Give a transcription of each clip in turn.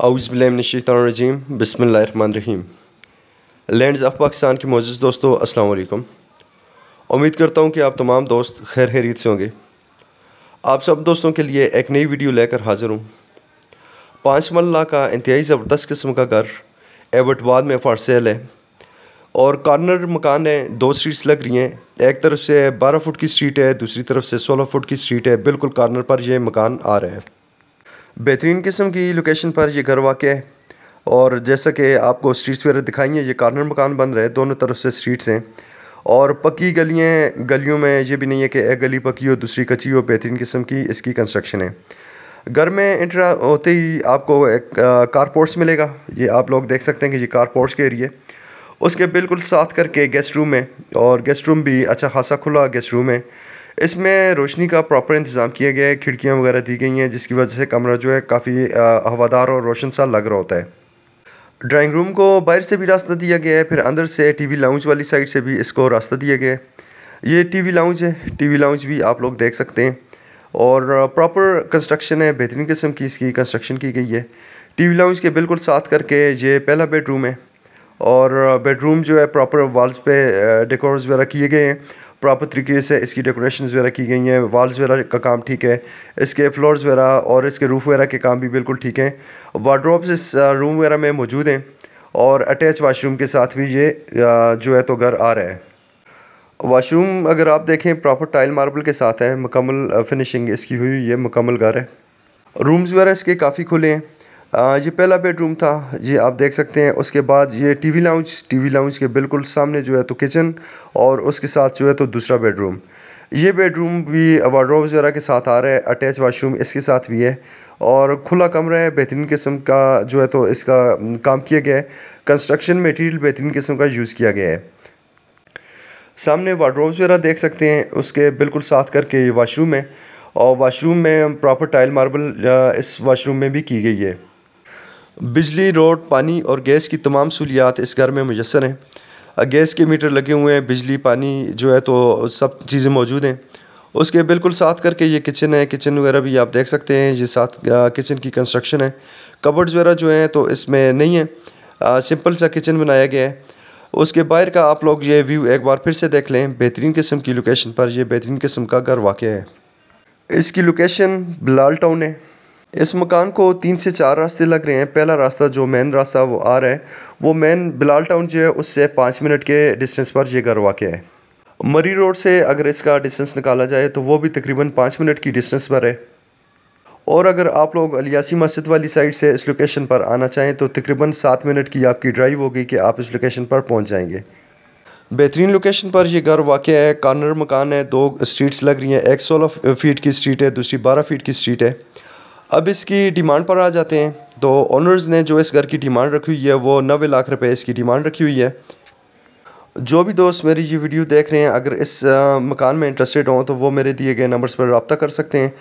अउज़बिलमीम बसमीम lands of Pakistan के Moz दोस्तों अस्सलाम उम्मीद करता हूँ कि आप तमाम दोस्त खैर खैरीत से होंगे आप सब दोस्तों के लिए एक नई वीडियो लेकर हाज़िर हूँ पाँच मल्ला का इंतहाई ज़बरदस्त किस्म का घर एबटबाद में फ़ार सेल है और कॉर्नर मकान है दो स्ट्रीट्स लग रही हैं एक तरफ से बारह फुट की स्ट्रीट है दूसरी तरफ से सोलह फुट की स्ट्रीट है बिल्कुल कॉर्नर पर यह मकान आ रहा है बेहतरीन किस्म की लोकेशन पर यह घर वाक़ है और जैसा कि आपको स्ट्रीट्स वगैरह दिखाई हैं ये कार्नर मकान बन रहे हैं दोनों तरफ से स्ट्रीट्स हैं और पक्की गलियाँ गलियों में ये भी नहीं है कि एक गली पक्की हो दूसरी कच्ची हो बेहतरीन किस्म की इसकी कंस्ट्रक्शन है घर में इंटरा होते ही आपको एक कारपोर्ट्स मिलेगा ये आप लोग देख सकते हैं कि ये कारपोर्ट्स के एरिए उसके बिल्कुल साथ करके गेस्ट रूम है और गेस्ट रूम भी अच्छा खासा खुला गेस्ट रूम है इसमें रोशनी का प्रॉपर इंतज़ाम किया गया है खिड़कियाँ वगैरह दी गई हैं जिसकी वजह से कमरा जो है काफ़ी हवादार और रोशन सा लग रहा होता है ड्राइंग रूम को बाहर से भी रास्ता दिया गया है फिर अंदर से टीवी लाउंज वाली साइड से भी इसको रास्ता दिया गया है ये टीवी लाउंज है टीवी लाउंज भी आप लोग देख सकते हैं और प्रॉपर कंस्ट्रक्शन है बेहतरीन किस्म की इसकी कंस्ट्रक्शन की गई है टीवी लाउंज के बिल्कुल साथ करके ये पहला बेडरूम है और बेडरूम जो है प्रॉपर वॉल्स पे डेकोर्स वगैरह किए गए हैं प्रॉपर तरीके से इसकी डेकोरेशन वगैरह की गई हैं वाल्स वगैरह का काम ठीक है इसके फ्लोर्स वगैरह और इसके रूफ़ वगैरह के काम भी बिल्कुल ठीक हैं वार्ड्रोब्स इस रूम वगैरह में मौजूद हैं और अटैच वाशरूम के साथ भी ये जो है तो घर आ रहा है वाशरूम अगर आप देखें प्रॉपर टाइल मार्बल के साथ है मुकम्मल फिनिशिंग इसकी हुई ये मुकम्मल घर है रूम्स वगैरह इसके काफ़ी खुले हैं ये पहला बेडरूम था ये आप देख सकते हैं उसके बाद ये टीवी लाउंज टीवी लाउंज के बिल्कुल सामने जो है तो किचन और उसके साथ जो है तो दूसरा बेडरूम ये बेडरूम भी वार्डरोब वगैरह के साथ आ रहा है अटैच वाशरूम इसके साथ भी है और खुला कमरा है बेहतरीन किस्म का जो है तो इसका काम किया गया है कंस्ट्रक्शन मटेरियल बेहतरीन किस्म का यूज़ किया गया है सामने वार्डरोब वगैरह देख सकते हैं उसके बिल्कुल साथ करके ये वाशरूम है और वाशरूम में प्रॉपर टाइल मार्बल इस वाशरूम में भी की गई है बिजली रोड पानी और गैस की तमाम सहूलियात इस घर में मैसर हैं गैस के मीटर लगे हुए हैं बिजली पानी जो है तो सब चीज़ें मौजूद हैं उसके बिल्कुल साथ करके ये किचन है किचन वगैरह भी आप देख सकते हैं ये साथ किचन की कंस्ट्रक्शन है कबर्ड्स वगैरह जो हैं तो इसमें नहीं है आ, सिंपल सा किचन बनाया गया है उसके बाहर का आप लोग ये व्यू एक बार फिर से देख लें बेहतरीन किस्म की लोकेशन पर यह बेहतरीन किस्म का घर वाक़ है इसकी लोकेशन बिलाल टाउन है इस मकान को तीन से चार रास्ते लग रहे हैं पहला रास्ता जो मेन रास्ता वो आ रहा है वो मेन बिलाल टाउन जो है उससे पाँच मिनट के डिस्टेंस पर यह घर वाक़ है मरी रोड से अगर इसका डिस्टेंस निकाला जाए तो वो भी तकरीबन पाँच मिनट की डिस्टेंस पर है और अगर आप लोग अलियासी मस्जिद वाली साइड से इस लोकेशन पर आना चाहें तो तकरीबन सात मिनट की आपकी ड्राइव होगी कि आप इस लोकेशन पर पहुंच जाएंगे बेहतरीन लोकेशन पर यह घर वाक़ है कॉर्नर मकान है दो स्ट्रीट्स लग रही हैं एक सोलह फीट की स्ट्रीट है दूसरी बारह फीट की स्ट्रीट है अब इसकी डिमांड पर आ जाते हैं तो ऑनर्स ने जो इस घर की डिमांड रखी हुई है वो नबे लाख रुपए इसकी डिमांड रखी हुई है जो भी दोस्त मेरी ये वीडियो देख रहे हैं अगर इस आ, मकान में इंटरेस्टेड हों तो वो मेरे दिए गए नंबर्स पर रबता कर सकते हैं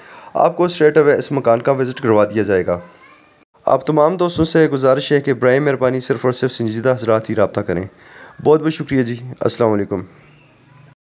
आपको स्ट्रेट अवे इस मकान का विज़िट करवा दिया जाएगा आप तमाम दोस्तों से गुजारिश है कि बर मेहरबानी सिर्फ और सिर्फ संजीदा हजरात ही रबता करें बहुत बहुत शुक्रिया जी असलकम